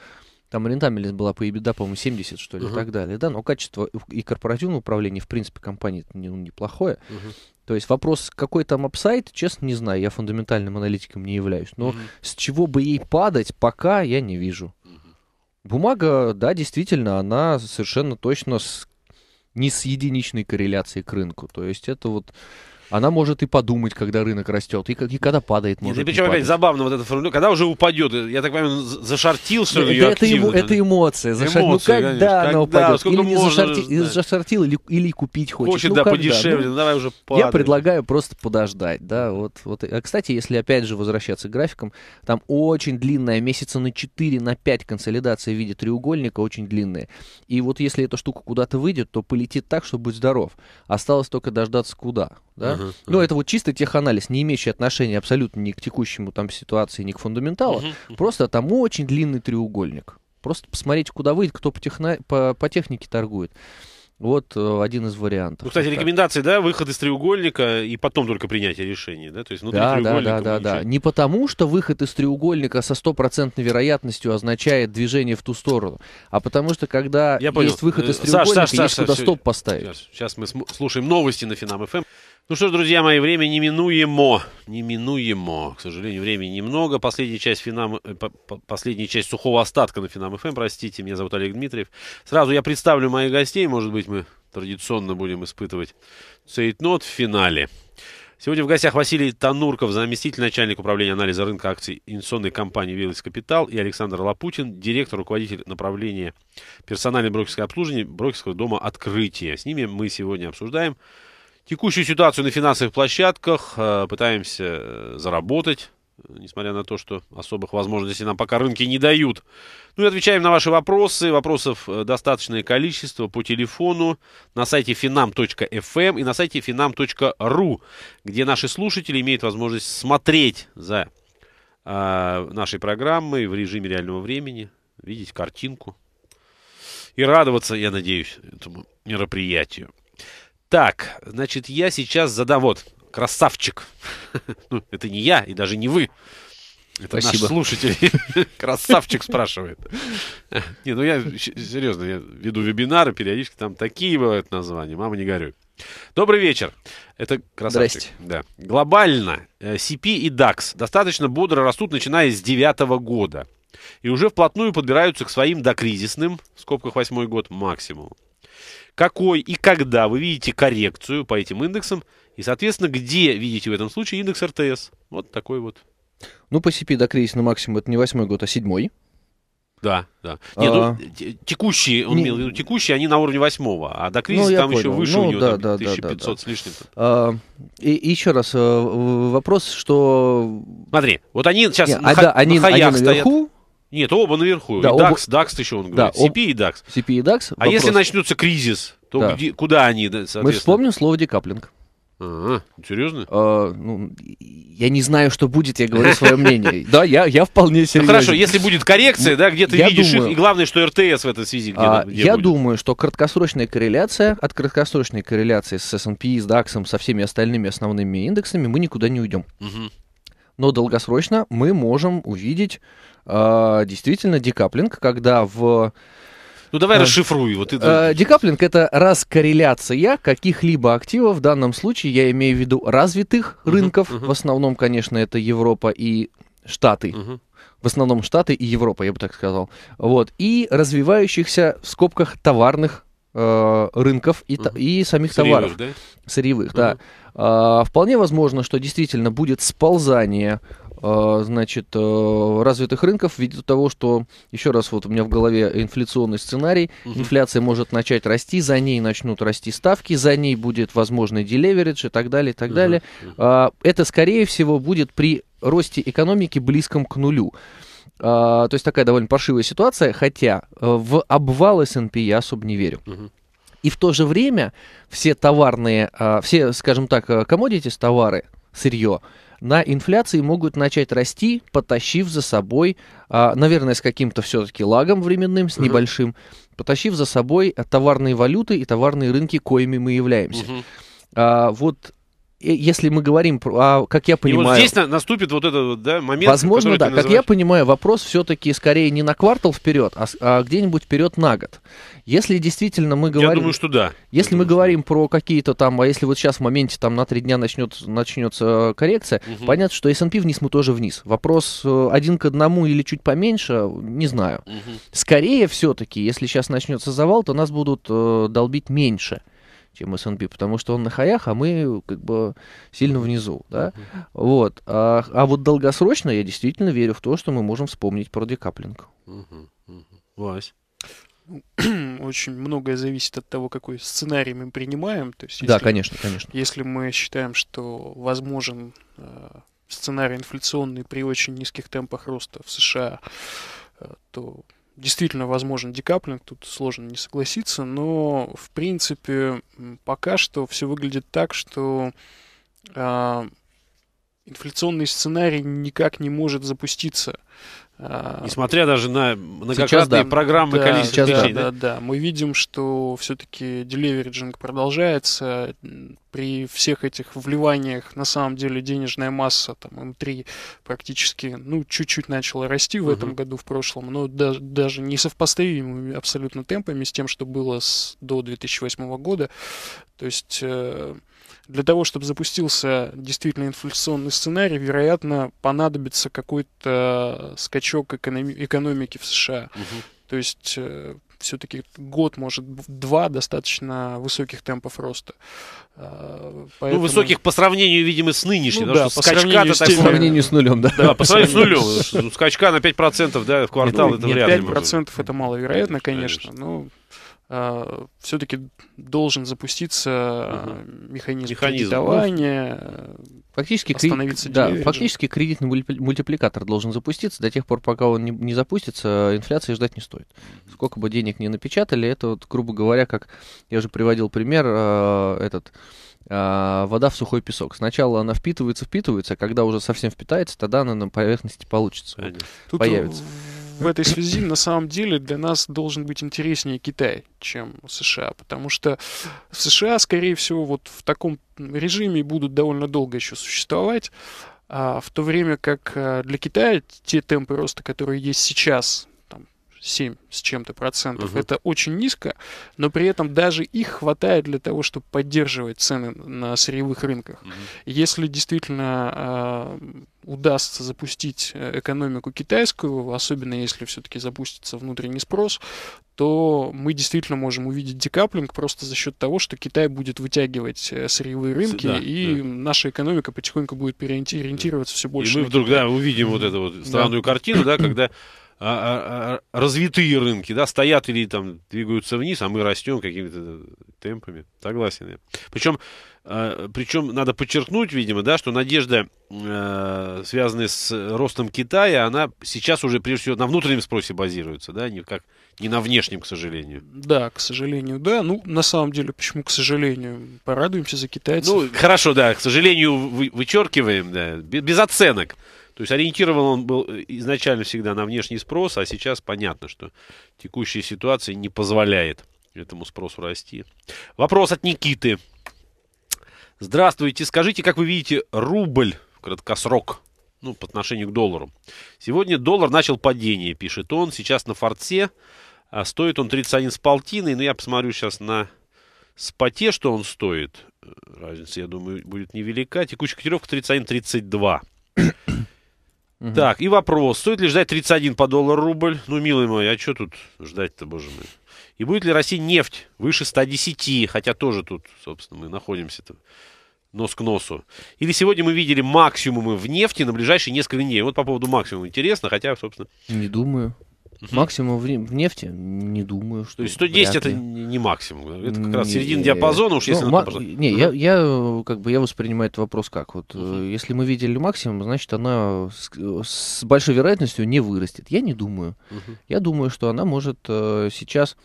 Там рентабельность была по EBITDA, по-моему, 70, что ли, uh-huh. и так далее. Да, но качество и корпоративного управления, в принципе, компании ну, неплохое. Uh-huh. То есть вопрос, какой там апсайт, честно, не знаю. Я фундаментальным аналитиком не являюсь. Но uh-huh. с чего бы ей падать, пока я не вижу. Uh-huh. Бумага, да, действительно, она совершенно точно с... не с единичной корреляцией к рынку. То есть это вот она может и подумать, когда рынок растет, и, и когда падает, может. и причем опять забавно вот это, формулировка, ну, когда уже упадет, э, я так понимаю, зашортил, что ли, ее это, активно, эмо, да? это эмоция. Зашар... Эмоции, ну когда конечно. она когда, упадет? Или не зашорти... да. зашортил, или, или купить хочет. Хочет, ну, да, когда? подешевле, ну, давай уже падает. Я предлагаю просто подождать, да, вот, вот. А, кстати, если опять же возвращаться к графикам, там очень длинная, месяца на 4, на 5 консолидация в виде треугольника, очень длинная. И вот если эта штука куда-то выйдет, то полетит так, что будь здоров. Осталось только дождаться куда да? Uh-huh, uh-huh. Ну, это вот чистый теханализ, не имеющий отношения абсолютно ни к текущему там ситуации, ни к фундаменталу. Uh-huh, uh-huh. Просто там очень длинный треугольник. Просто посмотреть, куда выйдет, кто по, техно по, по технике торгует. Вот э, один из вариантов. Ну, кстати, рекомендации, да, выход из треугольника и потом только принятие решения, да? То есть внутри да, треугольника... Да, да, да, да. Не потому, что выход из треугольника со стопроцентной вероятностью означает движение в ту сторону, а потому что, когда Я есть понял. выход из э, треугольника, Саш, Саш, есть Саш, куда Саш, стоп поставить. Сейчас, сейчас мы слушаем новости на Финам-ФМ. Ну что ж, друзья мои, время неминуемо. Неминуемо. К сожалению, времени немного. Последняя часть, финам... Э, последняя часть сухого остатка на Финам ФМ. Эм. Простите, меня зовут Олег Дмитриев. Сразу я представлю моих гостей. Может быть, мы традиционно будем испытывать цейтнот в финале. Сегодня в гостях Василий Танурков, заместитель начальника управления анализа рынка акций инвестиционной компании «Велос Капитал» и Александр Лапутин, директор, руководитель направления персональной брокерское обслуживание брокерского дома «Открытие». С ними мы сегодня обсуждаем Текущую ситуацию на финансовых площадках э, пытаемся э, заработать, э, несмотря на то, что особых возможностей нам пока рынки не дают. Ну и отвечаем на ваши вопросы. Вопросов достаточное количество по телефону на сайте finam.fm и на сайте finam.ru, где наши слушатели имеют возможность смотреть за э, нашей программой в режиме реального времени, видеть картинку и радоваться, я надеюсь, этому мероприятию. Так, значит, я сейчас задам... Вот, красавчик. Ну, это не я и даже не вы. Это Спасибо. наш слушатель. Красавчик спрашивает. Не, ну я серьезно, я веду вебинары, периодически там такие бывают названия. Мама не горюй. Добрый вечер. Это красавчик. Здрасте. Да. Глобально э, CP и DAX достаточно бодро растут, начиная с девятого года. И уже вплотную подбираются к своим докризисным, в скобках восьмой год, максимум какой и когда вы видите коррекцию по этим индексам, и, соответственно, где видите в этом случае индекс РТС. Вот такой вот. Ну, по CP до кризисного на это не восьмой год, а седьмой. Да, да. Нет, ну, а, ну, текущие, он не, имел в виду текущие, они на уровне восьмого, а до ну, кризиса ну, там понял. еще выше ну, у него, да, там, да, 1500 да, да. с лишним. А, и, и еще раз, э, вопрос, что... Смотри, вот они сейчас не, на, а, да, на хаях они наверху, стоят нет, оба наверху. Да, и оба... DAX, еще он говорит. Да, CP и DAX. CP и DAX. А если начнется кризис, то да. где, куда они, соответственно? Мы вспомним слово декаплинг. Ага, серьезно? А, ну, я не знаю, что будет, я говорю свое мнение. Да, я, я вполне серьезно. Ну, хорошо, если будет коррекция, ну, да, где ты видишь думаю, их, и главное, что РТС в этой связи где, а, где Я будет. думаю, что краткосрочная корреляция, от краткосрочной корреляции с S&P, с DAX, со всеми остальными основными индексами мы никуда не уйдем. Угу. Но долгосрочно мы можем увидеть а, действительно декаплинг, когда в... Ну давай а, расшифруй его. Ты... Э, декаплинг это раскорреляция каких-либо активов, в данном случае я имею в виду развитых uh-huh, рынков, uh-huh. в основном, конечно, это Европа и Штаты. Uh-huh. В основном Штаты и Европа, я бы так сказал. Вот. И развивающихся в скобках товарных э, рынков и, uh-huh. и самих Сырьевых, товаров. Да? Сырьевых, uh-huh. да. Э, вполне возможно, что действительно будет сползание а, значит, э, развитых рынков ввиду того, что, еще раз, вот у меня в голове инфляционный сценарий, угу. инфляция может начать расти, за ней начнут расти ставки, за ней будет возможный деливеридж и так далее, и так угу. далее. А, это, скорее всего, будет при росте экономики близком к нулю. А, то есть такая довольно паршивая ситуация, хотя э, в обвал S&P я особо не верю. Угу. И в то же время все товарные, все, скажем так, коммодитис, э, товары, сырье, на инфляции могут начать расти, потащив за собой, а, наверное, с каким-то все-таки лагом временным, с небольшим, угу. потащив за собой товарные валюты и товарные рынки, коими мы являемся. Угу. А, вот если мы говорим про, а, как я понимаю... И вот здесь наступит вот этот да, момент, Возможно, да. Как я понимаю, вопрос все-таки скорее не на квартал вперед, а, а где-нибудь вперед на год. Если действительно мы говорим... Я думаю, что да. Если я мы думаю, говорим что... про какие-то там... А если вот сейчас в моменте там на три дня начнет, начнется э, коррекция, угу. понятно, что S&P вниз мы тоже вниз. Вопрос э, один к одному или чуть поменьше, не знаю. Угу. Скорее все-таки, если сейчас начнется завал, то нас будут э, долбить меньше чем S&P, потому что он на хаях, а мы как бы сильно внизу, да, uh-huh. вот. А, а вот долгосрочно я действительно верю в то, что мы можем вспомнить про декаплинг. Uh-huh. Uh-huh. Вась? Ну, очень многое зависит от того, какой сценарий мы принимаем. То есть, если, да, конечно, конечно. Если мы считаем, что возможен э, сценарий инфляционный при очень низких темпах роста в США, э, то действительно возможен декаплинг, тут сложно не согласиться, но в принципе пока что все выглядит так, что э, инфляционный сценарий никак не может запуститься. А, Несмотря даже на многократные сейчас, да, программы да, количества сейчас, вещей. Да, да, да, Мы видим, что все-таки деливериджинг продолжается. При всех этих вливаниях на самом деле денежная масса там М3 практически ну чуть-чуть начала расти в uh-huh. этом году, в прошлом, но даже, даже не совпоставимыми абсолютно темпами с тем, что было с, до 2008 года. То есть э, для того, чтобы запустился действительно инфляционный сценарий, вероятно, понадобится какой-то скачок экономи- экономики в США. Угу. То есть э, все-таки год, может, два достаточно высоких темпов роста. Э, ну, поэтому... Ну, высоких по сравнению, видимо, с нынешним. Ну, да, по сравнению с, так... по сравнению с нулем, да. Да, по сравнению с нулем. Ну, скачка на 5% да, в квартал нет, это нет, вряд ли. 5% это маловероятно, конечно, конечно. но а, все-таки должен запуститься угу. механизм, механизм ну, кредитования, фактически остановиться кредит, да, Фактически кредитный мультипликатор должен запуститься. До тех пор, пока он не, не запустится, инфляции ждать не стоит. Сколько бы денег не напечатали, это, вот, грубо говоря, как я уже приводил пример, э, этот вода в сухой песок. Сначала она впитывается, впитывается, а когда уже совсем впитается, тогда она на поверхности получится, Тут появится в этой связи на самом деле для нас должен быть интереснее Китай, чем США, потому что в США, скорее всего, вот в таком режиме будут довольно долго еще существовать, а в то время как э, для Китая те темпы роста, которые есть сейчас, 7 с чем-то процентов. Угу. Это очень низко, но при этом даже их хватает для того, чтобы поддерживать цены на сырьевых рынках. Угу. Если действительно э, удастся запустить э, экономику китайскую, особенно если все-таки запустится внутренний спрос, то мы действительно можем увидеть декаплинг просто за счет того, что Китай будет вытягивать э, сырьевые рынки, да, и да. наша экономика потихоньку будет переориентироваться все больше. И мы вдруг да, увидим вот эту вот странную да. картину, да, когда а, а, а, развитые рынки, да, стоят или там двигаются вниз, а мы растем какими-то темпами. Согласен я. Причем, причем надо подчеркнуть, видимо, да, что надежда, э, связанная с ростом Китая, она сейчас уже прежде всего на внутреннем спросе базируется, да, не как не на внешнем, к сожалению. Да, к сожалению, да. Ну, на самом деле, почему к сожалению? Порадуемся за китайцев. Ну, хорошо, да, к сожалению, вычеркиваем, да, без оценок. То есть ориентирован он был э, изначально всегда на внешний спрос, а сейчас понятно, что текущая ситуация не позволяет этому спросу расти. Вопрос от Никиты. Здравствуйте. Скажите, как вы видите рубль в краткосрок? Ну, по отношению к доллару. Сегодня доллар начал падение, пишет он. Сейчас на форте. А стоит он 31 с полтиной. Но я посмотрю сейчас на споте, что он стоит. Э, разница, я думаю, будет невелика. Текущая котировка 31.32. Угу. Так, и вопрос. Стоит ли ждать 31 по доллару рубль? Ну, милый мой, а что тут ждать-то, боже мой? И будет ли Россия нефть выше 110, хотя тоже тут, собственно, мы находимся-то нос к носу. Или сегодня мы видели максимумы в нефти на ближайшие несколько дней. Вот по поводу максимума интересно, хотя, собственно... Не думаю. Максимум в, нефти не думаю, что. То есть 110 это не максимум. Это как раз середина диапазона, уж ну, если ну, надо. Не, угу. я, я как бы я воспринимаю этот вопрос как. Вот угу. если мы видели максимум, значит, она с, с большой вероятностью не вырастет. Я не думаю. Угу. Я думаю, что она может э, сейчас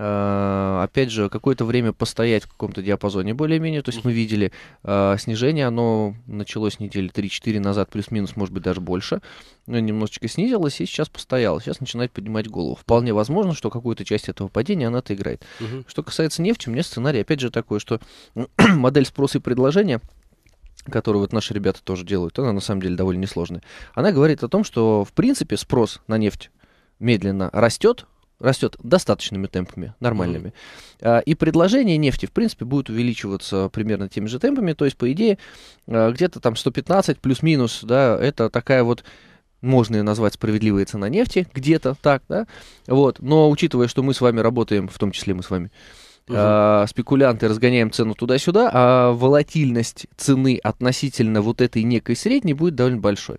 Э, опять же, какое-то время постоять в каком-то диапазоне более-менее. То есть мы видели э, снижение, оно началось недели 3-4 назад, плюс-минус, может быть, даже больше. Но ну, немножечко снизилось и сейчас постояло. Сейчас начинает поднимать голову. Вполне возможно, что какую-то часть этого падения она отыграет. Угу. Что касается нефти, у меня сценарий, опять же, такой, что модель спроса и предложения которую вот наши ребята тоже делают, она на самом деле довольно несложная. Она говорит о том, что в принципе спрос на нефть медленно растет, растет достаточными темпами, нормальными. А, и предложение нефти, в принципе, будет увеличиваться примерно теми же темпами. То есть, по идее, а, где-то там 115 плюс-минус, да, это такая вот можно ее назвать справедливая цена нефти, где-то так, да, вот, но учитывая, что мы с вами работаем, в том числе мы с вами, Uh-huh. спекулянты разгоняем цену туда-сюда, а волатильность цены относительно вот этой некой средней будет довольно большой.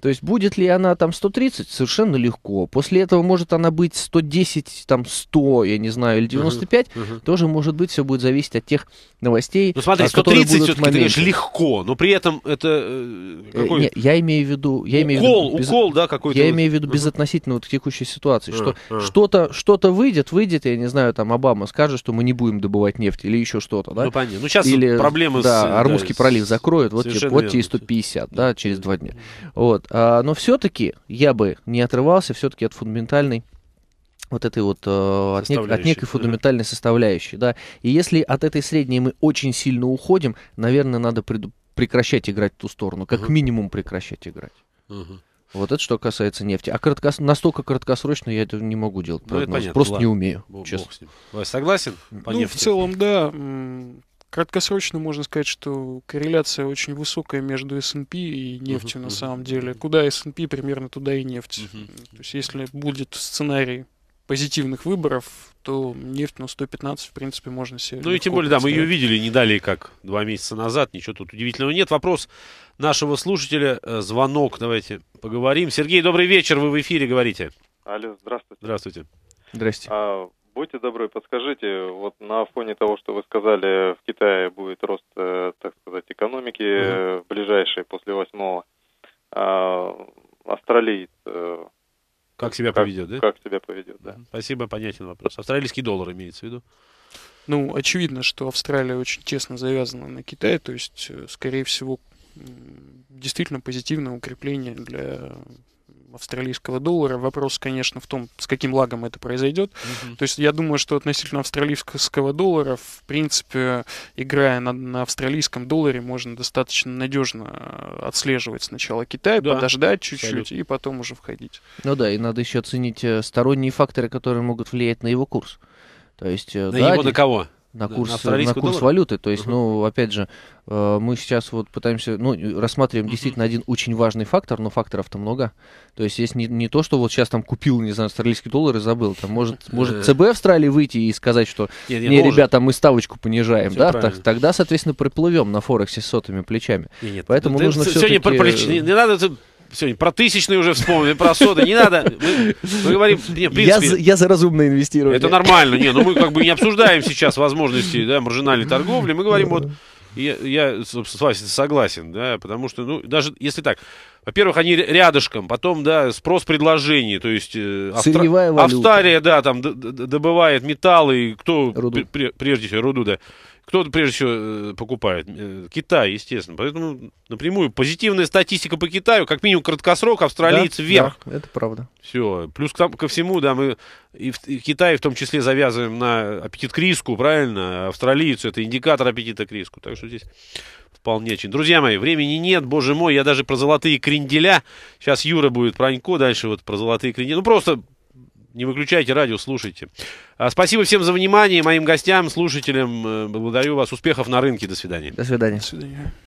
То есть будет ли она там 130? Совершенно легко. После этого может она быть 110, там 100, я не знаю, или 95. Угу, угу. Тоже может быть, все будет зависеть от тех новостей, Ну смотри, 130 а, все-таки, ты легко, но при этом это... Э, э, какой... Не, я имею в виду... Я имею укол, в виду без... укол, да, какой-то... Я имею в виду безотносительно вот к текущей ситуации, что а, а. что-то что выйдет, выйдет, я не знаю, там Обама скажет, что мы не будем добывать нефть или еще что-то, да? Ну понятно. Ну сейчас или, проблемы да, э, с... Армузский да, пролив закроют, вот, тебе, вот тебе 150, да, через два дня. Вот. А, но все-таки я бы не отрывался все-таки от фундаментальной вот этой вот э, от, нек- от некой фундаментальной составляющей, да. И если от этой средней мы очень сильно уходим, наверное, надо пред- прекращать играть в ту сторону, как угу. минимум прекращать играть. Угу. Вот это что касается нефти. А краткос... настолько краткосрочно я это не могу делать. Ну, прогноз. Понятно, Просто ладно. не умею. Бог честно. Бог с ним. Согласен? По ну, нефти? в целом, да. Краткосрочно можно сказать, что корреляция очень высокая между S&P и нефтью uh-huh, на самом деле. Куда S&P, примерно туда и нефть. Uh-huh. То есть если будет сценарий позитивных выборов, то нефть на 115, в принципе, можно себе... Ну и тем более, да, мы ее видели не далее, как два месяца назад, ничего тут удивительного нет. Вопрос нашего слушателя, э, звонок, давайте поговорим. Сергей, добрый вечер, вы в эфире говорите. Алло, здравствуйте. Здравствуйте. Здрасте. А, Будьте добры, подскажите, вот на фоне того, что вы сказали, в Китае будет рост, э, так сказать, экономики в э, hmm после восьмого. А, австралиец. Э, как себя как, поведет, да? Как себя поведет, да. Спасибо, понятен вопрос. Австралийский доллар имеется в виду? Ну, очевидно, что Австралия очень тесно завязана на Китай, то есть, скорее всего, действительно позитивное укрепление для австралийского доллара. Вопрос, конечно, в том, с каким лагом это произойдет. Угу. То есть я думаю, что относительно австралийского доллара, в принципе, играя на, на австралийском долларе, можно достаточно надежно э, отслеживать сначала Китай, да. подождать чуть-чуть и потом уже входить. Ну да, и надо еще оценить э, сторонние факторы, которые могут влиять на его курс. То есть, э, на да, его на кого? на курс, да, на, курс доллара? валюты. То есть, угу. ну, опять же, э, мы сейчас вот пытаемся, ну, рассматриваем действительно один очень важный фактор, но факторов-то много. То есть, есть не, не то, что вот сейчас там купил, не знаю, австралийский доллар и забыл. Там может, э, может э. ЦБ Австралии выйти и сказать, что Нет, не, не ребята, мы ставочку понижаем, все да, так, тогда, соответственно, приплывем на Форексе с сотыми плечами. Нет, Поэтому нужно все Сегодня Не, не надо сегодня про тысячные уже вспомнили, про соды. Не надо. Мы, мы говорим, не, в принципе, я, за, я за разумное инвестирование. Это нормально. Не, ну мы как бы не обсуждаем сейчас возможности да, маржинальной торговли. Мы говорим вот я, я согласен, согласен, да, потому что, ну, даже если так, во-первых, они рядышком, потом, да, спрос предложений, то есть э, Австра... Австралия, да, там добывает металлы, кто руду. прежде всего руду, да, кто то прежде всего э, покупает? Э, Китай, естественно. Поэтому напрямую позитивная статистика по Китаю, как минимум краткосрок, Австралиец да, вверх. Да, это правда. Все. Плюс к, ко всему, да, мы и в и Китае в том числе завязываем на аппетит к риску, правильно? А австралиец, это индикатор аппетита к риску. Так что здесь вполне очень. Друзья мои, времени нет, боже мой, я даже про золотые кренделя. Сейчас Юра будет Пронько, дальше вот про золотые кренделя. Ну просто не выключайте радио, слушайте. А, спасибо всем за внимание, моим гостям, слушателям. Э, благодарю вас. Успехов на рынке. До свидания. До свидания. До свидания.